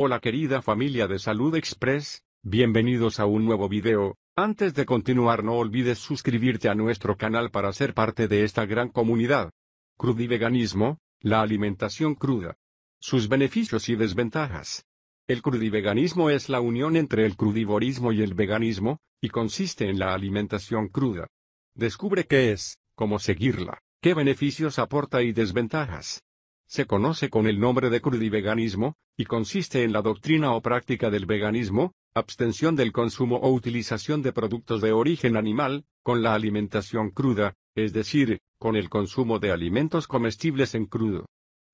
Hola querida familia de Salud Express, bienvenidos a un nuevo video, antes de continuar no olvides suscribirte a nuestro canal para ser parte de esta gran comunidad. Crudiveganismo, la alimentación cruda. Sus beneficios y desventajas. El crudiveganismo es la unión entre el crudivorismo y el veganismo, y consiste en la alimentación cruda. Descubre qué es, cómo seguirla, qué beneficios aporta y desventajas. Se conoce con el nombre de crudiveganismo, y consiste en la doctrina o práctica del veganismo, abstención del consumo o utilización de productos de origen animal, con la alimentación cruda, es decir, con el consumo de alimentos comestibles en crudo.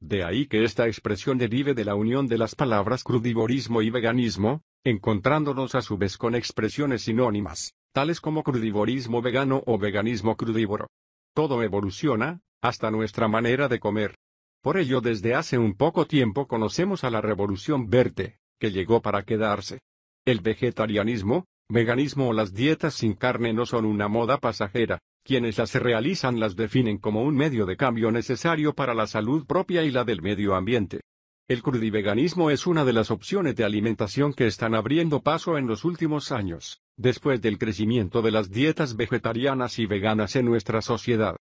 De ahí que esta expresión derive de la unión de las palabras crudivorismo y veganismo, encontrándonos a su vez con expresiones sinónimas, tales como crudivorismo vegano o veganismo crudívoro. Todo evoluciona, hasta nuestra manera de comer. Por ello desde hace un poco tiempo conocemos a la revolución verde, que llegó para quedarse. El vegetarianismo, veganismo o las dietas sin carne no son una moda pasajera, quienes las realizan las definen como un medio de cambio necesario para la salud propia y la del medio ambiente. El crudiveganismo es una de las opciones de alimentación que están abriendo paso en los últimos años, después del crecimiento de las dietas vegetarianas y veganas en nuestra sociedad.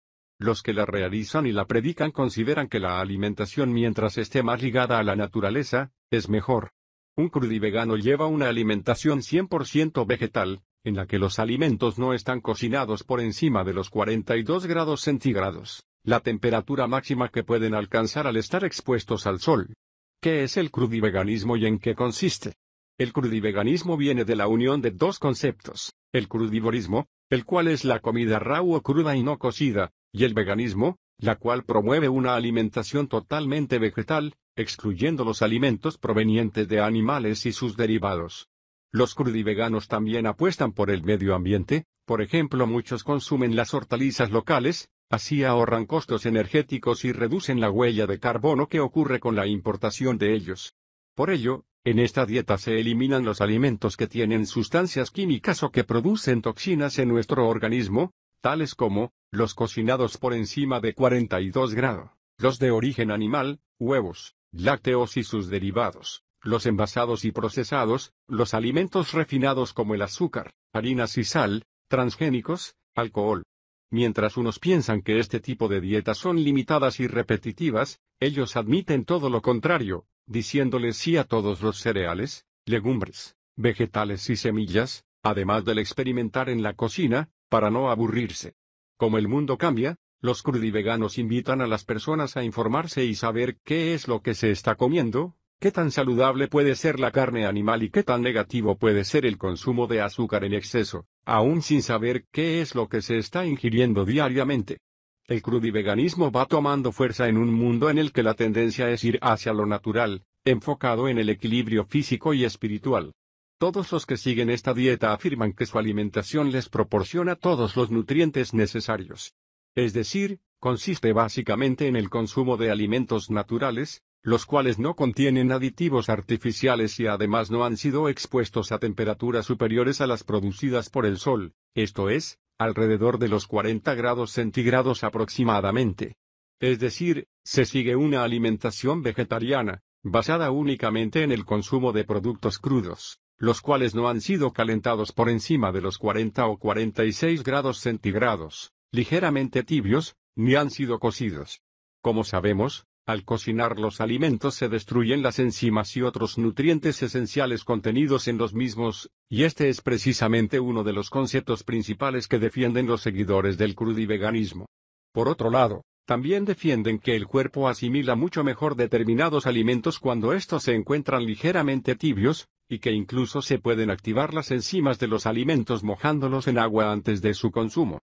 Los que la realizan y la predican consideran que la alimentación mientras esté más ligada a la naturaleza, es mejor. Un crudivegano lleva una alimentación 100% vegetal, en la que los alimentos no están cocinados por encima de los 42 grados centígrados, la temperatura máxima que pueden alcanzar al estar expuestos al sol. ¿Qué es el crudiveganismo y en qué consiste? El crudiveganismo viene de la unión de dos conceptos, el crudivorismo, el cual es la comida raw o cruda y no cocida, y el veganismo, la cual promueve una alimentación totalmente vegetal, excluyendo los alimentos provenientes de animales y sus derivados. Los crudiveganos también apuestan por el medio ambiente, por ejemplo muchos consumen las hortalizas locales, así ahorran costos energéticos y reducen la huella de carbono que ocurre con la importación de ellos. Por ello, en esta dieta se eliminan los alimentos que tienen sustancias químicas o que producen toxinas en nuestro organismo, tales como, los cocinados por encima de 42 grados, los de origen animal, huevos, lácteos y sus derivados, los envasados y procesados, los alimentos refinados como el azúcar, harinas y sal, transgénicos, alcohol, Mientras unos piensan que este tipo de dietas son limitadas y repetitivas, ellos admiten todo lo contrario, diciéndoles sí a todos los cereales, legumbres, vegetales y semillas, además del experimentar en la cocina, para no aburrirse. Como el mundo cambia, los crudiveganos invitan a las personas a informarse y saber qué es lo que se está comiendo, ¿Qué tan saludable puede ser la carne animal y qué tan negativo puede ser el consumo de azúcar en exceso, aún sin saber qué es lo que se está ingiriendo diariamente? El crudiveganismo va tomando fuerza en un mundo en el que la tendencia es ir hacia lo natural, enfocado en el equilibrio físico y espiritual. Todos los que siguen esta dieta afirman que su alimentación les proporciona todos los nutrientes necesarios. Es decir, consiste básicamente en el consumo de alimentos naturales, los cuales no contienen aditivos artificiales y además no han sido expuestos a temperaturas superiores a las producidas por el Sol, esto es, alrededor de los 40 grados centígrados aproximadamente. Es decir, se sigue una alimentación vegetariana, basada únicamente en el consumo de productos crudos, los cuales no han sido calentados por encima de los 40 o 46 grados centígrados, ligeramente tibios, ni han sido cocidos. Como sabemos, al cocinar los alimentos se destruyen las enzimas y otros nutrientes esenciales contenidos en los mismos, y este es precisamente uno de los conceptos principales que defienden los seguidores del crudiveganismo. Por otro lado, también defienden que el cuerpo asimila mucho mejor determinados alimentos cuando estos se encuentran ligeramente tibios, y que incluso se pueden activar las enzimas de los alimentos mojándolos en agua antes de su consumo.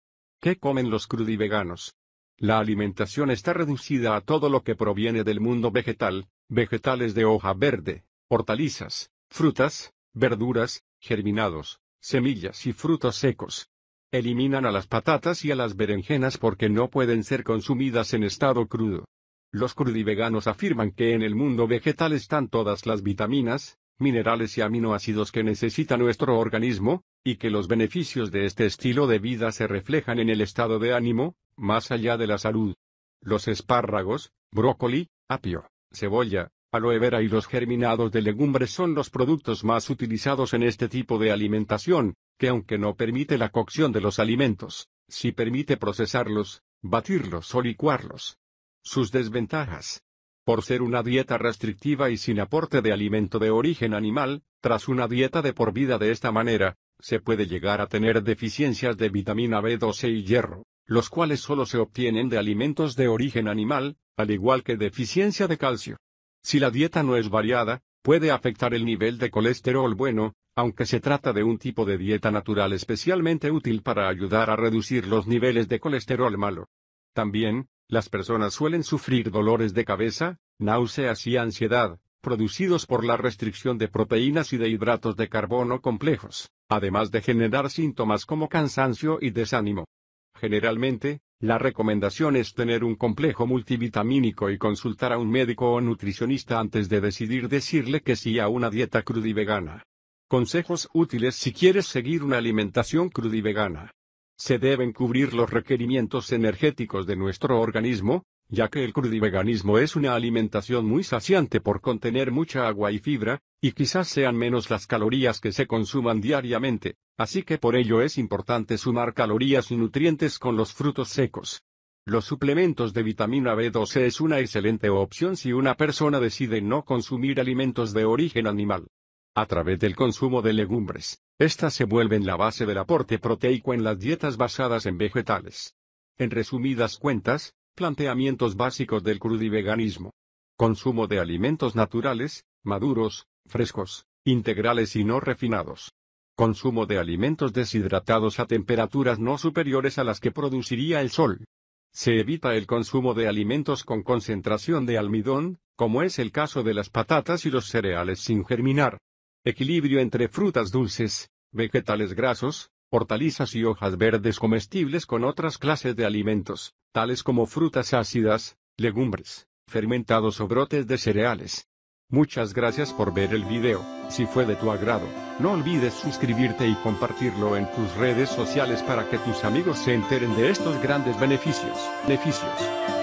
¿Qué comen los crudiveganos? La alimentación está reducida a todo lo que proviene del mundo vegetal, vegetales de hoja verde, hortalizas, frutas, verduras, germinados, semillas y frutos secos. Eliminan a las patatas y a las berenjenas porque no pueden ser consumidas en estado crudo. Los crudiveganos afirman que en el mundo vegetal están todas las vitaminas, minerales y aminoácidos que necesita nuestro organismo, y que los beneficios de este estilo de vida se reflejan en el estado de ánimo, más allá de la salud. Los espárragos, brócoli, apio, cebolla, aloe vera y los germinados de legumbres son los productos más utilizados en este tipo de alimentación, que aunque no permite la cocción de los alimentos, sí permite procesarlos, batirlos o licuarlos. Sus desventajas. Por ser una dieta restrictiva y sin aporte de alimento de origen animal, tras una dieta de por vida de esta manera, se puede llegar a tener deficiencias de vitamina B12 y hierro, los cuales solo se obtienen de alimentos de origen animal, al igual que deficiencia de calcio. Si la dieta no es variada, puede afectar el nivel de colesterol bueno, aunque se trata de un tipo de dieta natural especialmente útil para ayudar a reducir los niveles de colesterol malo. También, las personas suelen sufrir dolores de cabeza, náuseas y ansiedad, producidos por la restricción de proteínas y de hidratos de carbono complejos además de generar síntomas como cansancio y desánimo. Generalmente, la recomendación es tener un complejo multivitamínico y consultar a un médico o nutricionista antes de decidir decirle que sí a una dieta y vegana. Consejos útiles si quieres seguir una alimentación y vegana. Se deben cubrir los requerimientos energéticos de nuestro organismo, ya que el crudiveganismo es una alimentación muy saciante por contener mucha agua y fibra, y quizás sean menos las calorías que se consuman diariamente, así que por ello es importante sumar calorías y nutrientes con los frutos secos. Los suplementos de vitamina B12 es una excelente opción si una persona decide no consumir alimentos de origen animal. A través del consumo de legumbres, estas se vuelven la base del aporte proteico en las dietas basadas en vegetales. En resumidas cuentas, Planteamientos básicos del crudiveganismo. Consumo de alimentos naturales, maduros, frescos, integrales y no refinados. Consumo de alimentos deshidratados a temperaturas no superiores a las que produciría el sol. Se evita el consumo de alimentos con concentración de almidón, como es el caso de las patatas y los cereales sin germinar. Equilibrio entre frutas dulces, vegetales grasos, hortalizas y hojas verdes comestibles con otras clases de alimentos, tales como frutas ácidas, legumbres, fermentados o brotes de cereales. Muchas gracias por ver el video, si fue de tu agrado, no olvides suscribirte y compartirlo en tus redes sociales para que tus amigos se enteren de estos grandes beneficios. beneficios.